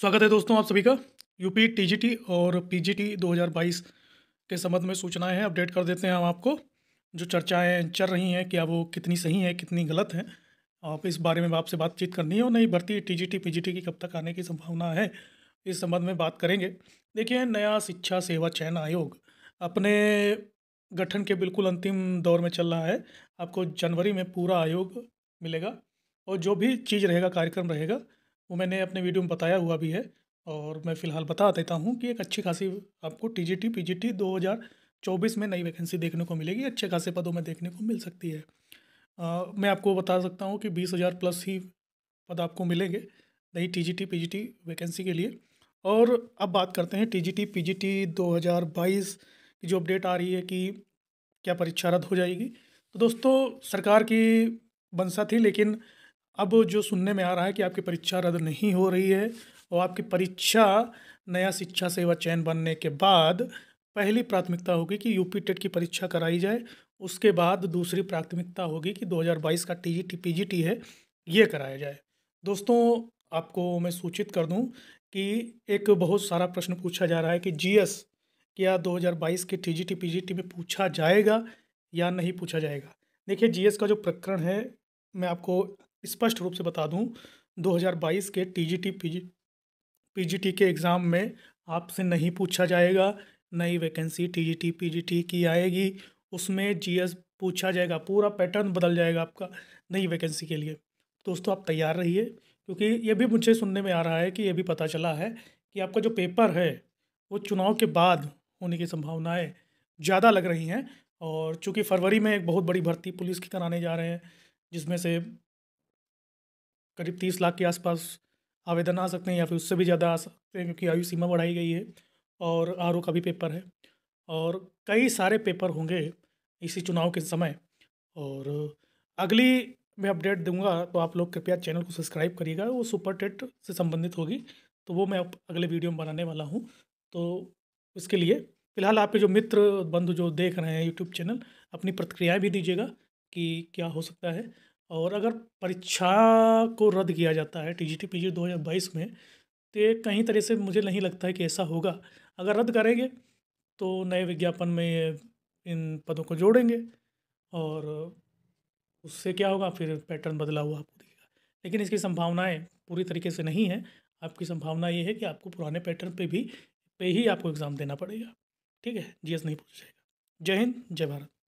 स्वागत है दोस्तों आप सभी का यूपी टीजीटी और पीजीटी 2022 के संबंध में सूचनाएं हैं अपडेट कर देते हैं हम आपको जो चर्चाएं चल रही हैं क्या वो कितनी सही हैं कितनी गलत हैं आप इस बारे में आपसे बातचीत करनी है और नई भर्ती टीजीटी पीजीटी की कब तक आने की संभावना है इस संबंध में बात करेंगे देखिए नया शिक्षा सेवा चयन आयोग अपने गठन के बिल्कुल अंतिम दौर में चल रहा है आपको जनवरी में पूरा आयोग मिलेगा और जो भी चीज़ रहेगा कार्यक्रम रहेगा वो मैंने अपने वीडियो में बताया हुआ भी है और मैं फ़िलहाल बता देता हूँ कि एक अच्छी खासी आपको T G T P G T दो हज़ार चौबीस में नई वैकेंसी देखने को मिलेगी अच्छे खासे पदों में देखने को मिल सकती है आ, मैं आपको बता सकता हूँ कि बीस हज़ार प्लस ही पद आपको मिलेंगे नई T G T P G T vacancy के लिए और अब बात करते हैं T G T P G T दो हज़ार बाईस की जो अपडेट आ रही है कि क्या परीक्षा रद्द हो जाएगी तो दोस्तों सरकार की बंसा थी लेकिन अब जो सुनने में आ रहा है कि आपकी परीक्षा रद्द नहीं हो रही है और आपकी परीक्षा नया शिक्षा सेवा चयन बनने के बाद पहली प्राथमिकता होगी कि यूपी टेट की परीक्षा कराई जाए उसके बाद दूसरी प्राथमिकता होगी कि 2022 का टी जी टी टी है ये कराया जाए दोस्तों आपको मैं सूचित कर दूं कि एक बहुत सारा प्रश्न पूछा जा रहा है कि जीएस क्या 2022 के टी जी टी टी में पूछा जाएगा या नहीं पूछा जाएगा देखिए जीएस का जो प्रकरण है मैं आपको स्पष्ट रूप से बता दूं 2022 के टीजीटी जी पीजीटी के एग्ज़ाम में आपसे नहीं पूछा जाएगा नई वैकेंसी टीजीटी पीजीटी की आएगी उसमें जीएस पूछा जाएगा पूरा पैटर्न बदल जाएगा आपका नई वैकेंसी के लिए दोस्तों आप तैयार रहिए क्योंकि ये भी मुझे सुनने में आ रहा है कि ये भी पता चला है कि आपका जो पेपर है वो चुनाव के बाद होने की संभावनाएँ ज़्यादा लग रही हैं और चूँकि फरवरी में एक बहुत बड़ी भर्ती पुलिस की कराने जा रहे हैं जिसमें से करीब तीस लाख के आसपास आवेदन आ सकते हैं या फिर उससे भी ज़्यादा आ सकते हैं क्योंकि आयु सीमा बढ़ाई गई है और आर का भी पेपर है और कई सारे पेपर होंगे इसी चुनाव के समय और अगली मैं अपडेट दूंगा तो आप लोग कृपया चैनल को सब्सक्राइब करिएगा वो सुपर टेट से संबंधित होगी तो वो मैं अगले वीडियो में बनाने वाला हूँ तो उसके लिए फ़िलहाल आपके जो मित्र बंधु जो देख रहे हैं यूट्यूब चैनल अपनी प्रतिक्रियाएँ भी दीजिएगा कि क्या हो सकता है और अगर परीक्षा को रद्द किया जाता है T G T P G दो हज़ार बाईस में तो कहीं तरह से मुझे नहीं लगता है कि ऐसा होगा अगर रद्द करेंगे तो नए विज्ञापन में इन पदों को जोड़ेंगे और उससे क्या होगा फिर पैटर्न बदला हुआ आपको दिखेगा लेकिन इसकी संभावनाएं पूरी तरीके से नहीं है आपकी संभावना ये है कि आपको पुराने पैटर्न पे भी पे ही आपको एग्ज़ाम देना पड़ेगा ठीक है जीएस नहीं पूछ जाएगा जय हिंद जय भारत